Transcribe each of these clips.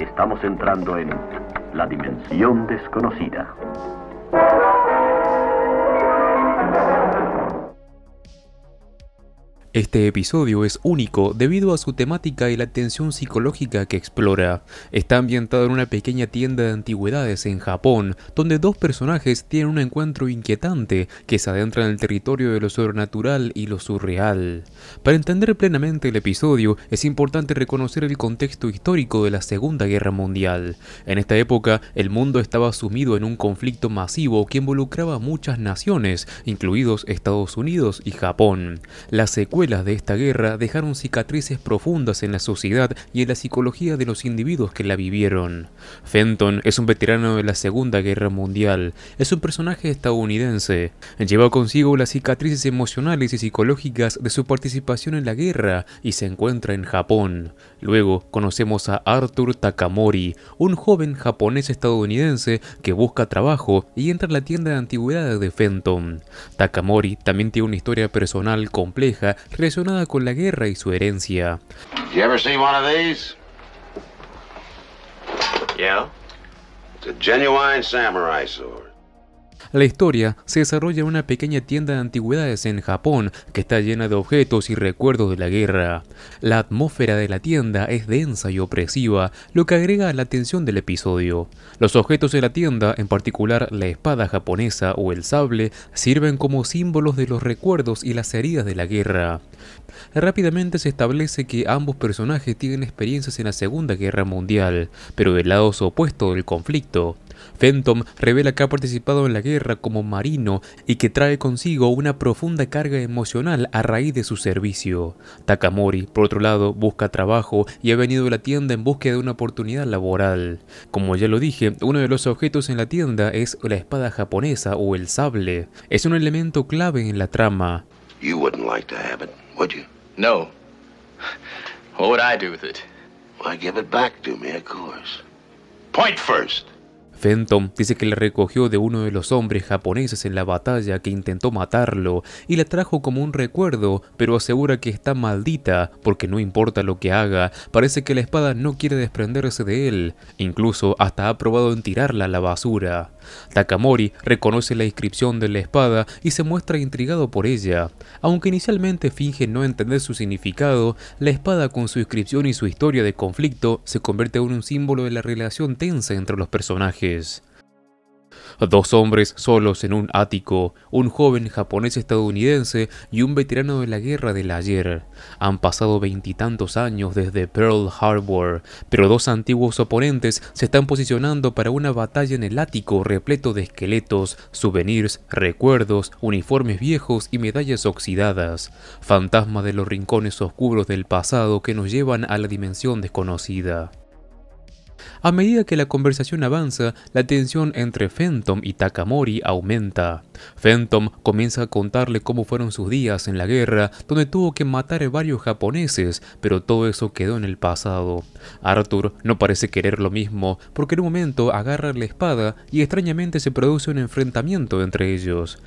Estamos entrando en la dimensión desconocida. Este episodio es único debido a su temática y la tensión psicológica que explora. Está ambientado en una pequeña tienda de antigüedades en Japón, donde dos personajes tienen un encuentro inquietante que se adentra en el territorio de lo sobrenatural y lo surreal. Para entender plenamente el episodio, es importante reconocer el contexto histórico de la Segunda Guerra Mundial. En esta época, el mundo estaba sumido en un conflicto masivo que involucraba muchas naciones, incluidos Estados Unidos y Japón. La secuela de esta guerra dejaron cicatrices profundas en la sociedad y en la psicología de los individuos que la vivieron. Fenton es un veterano de la Segunda Guerra Mundial, es un personaje estadounidense, lleva consigo las cicatrices emocionales y psicológicas de su participación en la guerra y se encuentra en Japón. Luego conocemos a Arthur Takamori, un joven japonés estadounidense que busca trabajo y entra en la tienda de antigüedades de Fenton. Takamori también tiene una historia personal compleja Resonada con la guerra y su herencia. Yeah. It's a genuine samurai sword. La historia se desarrolla en una pequeña tienda de antigüedades en Japón que está llena de objetos y recuerdos de la guerra. La atmósfera de la tienda es densa y opresiva, lo que agrega a la tensión del episodio. Los objetos de la tienda, en particular la espada japonesa o el sable, sirven como símbolos de los recuerdos y las heridas de la guerra. Rápidamente se establece que ambos personajes tienen experiencias en la Segunda Guerra Mundial, pero del lado opuesto del conflicto. Phantom revela que ha participado en la guerra como marino y que trae consigo una profunda carga emocional a raíz de su servicio. Takamori, por otro lado, busca trabajo y ha venido a la tienda en busca de una oportunidad laboral. Como ya lo dije, uno de los objetos en la tienda es la espada japonesa o el sable. Es un elemento clave en la trama. would you? No. What would I do with it? Why, give it back to me, of course. Point first. Fenton dice que la recogió de uno de los hombres japoneses en la batalla que intentó matarlo y la trajo como un recuerdo, pero asegura que está maldita porque no importa lo que haga, parece que la espada no quiere desprenderse de él, incluso hasta ha probado en tirarla a la basura. Takamori reconoce la inscripción de la espada y se muestra intrigado por ella. Aunque inicialmente finge no entender su significado, la espada con su inscripción y su historia de conflicto se convierte en un símbolo de la relación tensa entre los personajes. Dos hombres solos en un ático, un joven japonés estadounidense y un veterano de la guerra del ayer. Han pasado veintitantos años desde Pearl Harbor, pero dos antiguos oponentes se están posicionando para una batalla en el ático repleto de esqueletos, souvenirs, recuerdos, uniformes viejos y medallas oxidadas. Fantasmas de los rincones oscuros del pasado que nos llevan a la dimensión desconocida. A medida que la conversación avanza, la tensión entre Phantom y Takamori aumenta. Phantom comienza a contarle cómo fueron sus días en la guerra, donde tuvo que matar a varios japoneses, pero todo eso quedó en el pasado. Arthur no parece querer lo mismo, porque en un momento agarra la espada y extrañamente se produce un enfrentamiento entre ellos.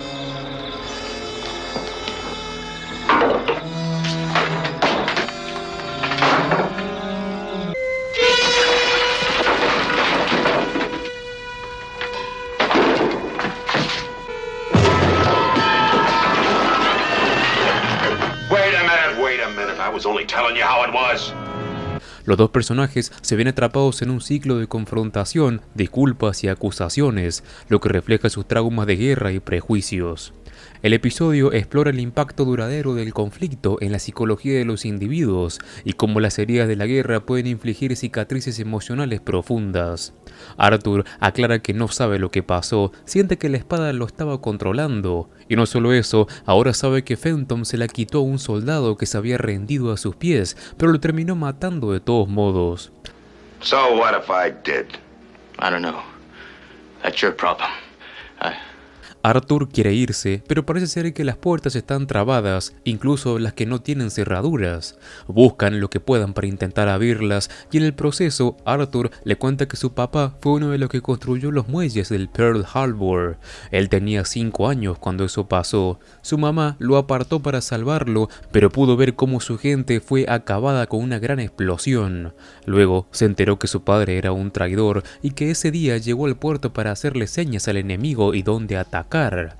Los dos personajes se ven atrapados en un ciclo de confrontación, disculpas y acusaciones, lo que refleja sus traumas de guerra y prejuicios. El episodio explora el impacto duradero del conflicto en la psicología de los individuos y cómo las heridas de la guerra pueden infligir cicatrices emocionales profundas. Arthur aclara que no sabe lo que pasó, siente que la espada lo estaba controlando, y no solo eso, ahora sabe que Phantom se la quitó a un soldado que se había rendido a sus pies, pero lo terminó matando de todos modos. So what I did? I don't know. That's your problem. Arthur quiere irse, pero parece ser que las puertas están trabadas, incluso las que no tienen cerraduras. Buscan lo que puedan para intentar abrirlas y en el proceso Arthur le cuenta que su papá fue uno de los que construyó los muelles del Pearl Harbor. Él tenía 5 años cuando eso pasó. Su mamá lo apartó para salvarlo, pero pudo ver cómo su gente fue acabada con una gran explosión. Luego se enteró que su padre era un traidor y que ese día llegó al puerto para hacerle señas al enemigo y donde atacar atacar.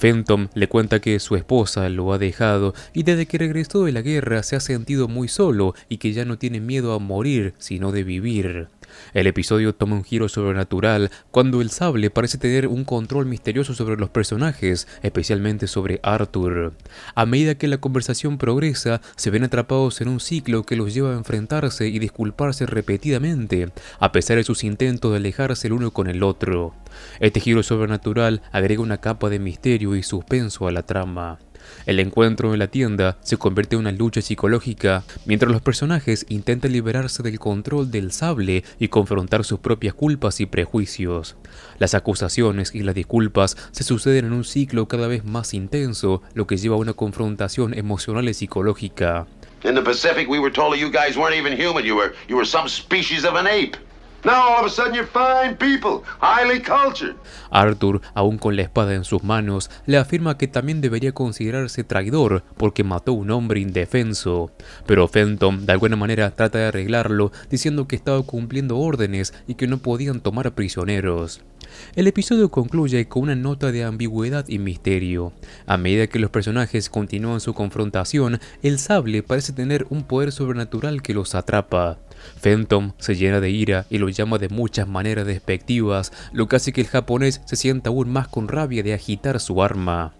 Phantom le cuenta que su esposa lo ha dejado y desde que regresó de la guerra se ha sentido muy solo y que ya no tiene miedo a morir sino de vivir. El episodio toma un giro sobrenatural cuando el sable parece tener un control misterioso sobre los personajes, especialmente sobre Arthur. A medida que la conversación progresa, se ven atrapados en un ciclo que los lleva a enfrentarse y disculparse repetidamente, a pesar de sus intentos de alejarse el uno con el otro. Este giro sobrenatural agrega una capa de misterio y suspenso a la trama. El encuentro en la tienda se convierte en una lucha psicológica, mientras los personajes intentan liberarse del control del sable y confrontar sus propias culpas y prejuicios. Las acusaciones y las disculpas se suceden en un ciclo cada vez más intenso, lo que lleva a una confrontación emocional y psicológica. Arthur, aún con la espada en sus manos, le afirma que también debería considerarse traidor porque mató a un hombre indefenso. Pero Phantom, de alguna manera, trata de arreglarlo diciendo que estaba cumpliendo órdenes y que no podían tomar prisioneros. El episodio concluye con una nota de ambigüedad y misterio. A medida que los personajes continúan su confrontación, el sable parece tener un poder sobrenatural que los atrapa. Phantom se llena de ira y lo llama de muchas maneras despectivas, lo que hace que el japonés se sienta aún más con rabia de agitar su arma.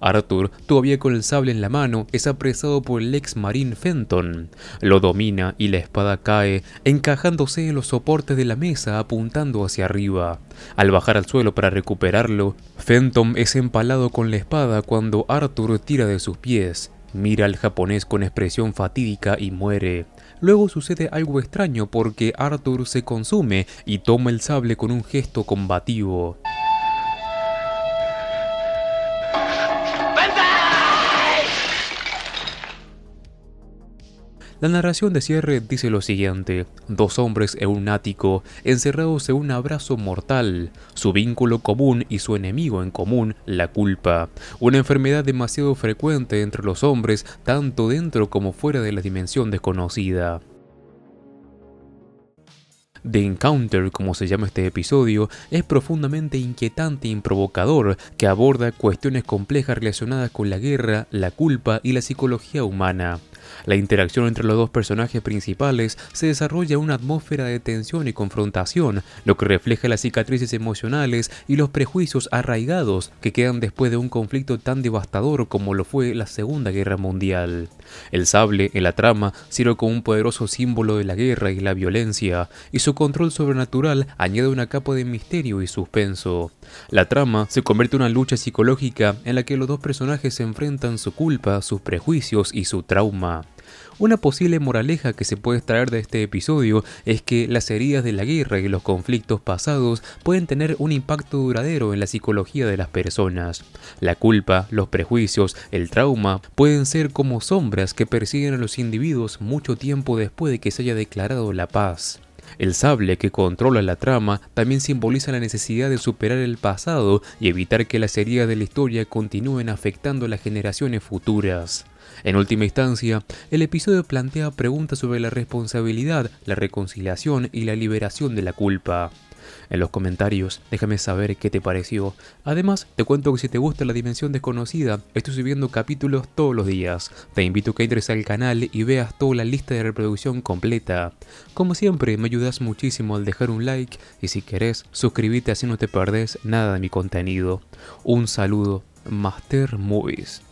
Arthur, todavía con el sable en la mano, es apresado por el ex marín Fenton. Lo domina y la espada cae, encajándose en los soportes de la mesa apuntando hacia arriba. Al bajar al suelo para recuperarlo, Fenton es empalado con la espada cuando Arthur tira de sus pies. Mira al japonés con expresión fatídica y muere. Luego sucede algo extraño porque Arthur se consume y toma el sable con un gesto combativo. La narración de cierre dice lo siguiente, dos hombres en un ático, encerrados en un abrazo mortal, su vínculo común y su enemigo en común, la culpa, una enfermedad demasiado frecuente entre los hombres tanto dentro como fuera de la dimensión desconocida. The Encounter, como se llama este episodio, es profundamente inquietante y improvocador, que aborda cuestiones complejas relacionadas con la guerra, la culpa y la psicología humana. La interacción entre los dos personajes principales se desarrolla en una atmósfera de tensión y confrontación, lo que refleja las cicatrices emocionales y los prejuicios arraigados que quedan después de un conflicto tan devastador como lo fue la Segunda Guerra Mundial. El sable, en la trama, sirve como un poderoso símbolo de la guerra y la violencia, y su control sobrenatural añade una capa de misterio y suspenso. La trama se convierte en una lucha psicológica en la que los dos personajes se enfrentan su culpa, sus prejuicios y su trauma. Una posible moraleja que se puede extraer de este episodio es que las heridas de la guerra y los conflictos pasados pueden tener un impacto duradero en la psicología de las personas. La culpa, los prejuicios, el trauma pueden ser como sombras que persiguen a los individuos mucho tiempo después de que se haya declarado la paz. El sable que controla la trama también simboliza la necesidad de superar el pasado y evitar que las heridas de la historia continúen afectando a las generaciones futuras. En última instancia, el episodio plantea preguntas sobre la responsabilidad, la reconciliación y la liberación de la culpa. En los comentarios, déjame saber qué te pareció. Además, te cuento que si te gusta la dimensión desconocida, estoy subiendo capítulos todos los días. Te invito a que entres al canal y veas toda la lista de reproducción completa. Como siempre, me ayudas muchísimo al dejar un like y si querés, suscríbete así no te perdés nada de mi contenido. Un saludo, Master Movies.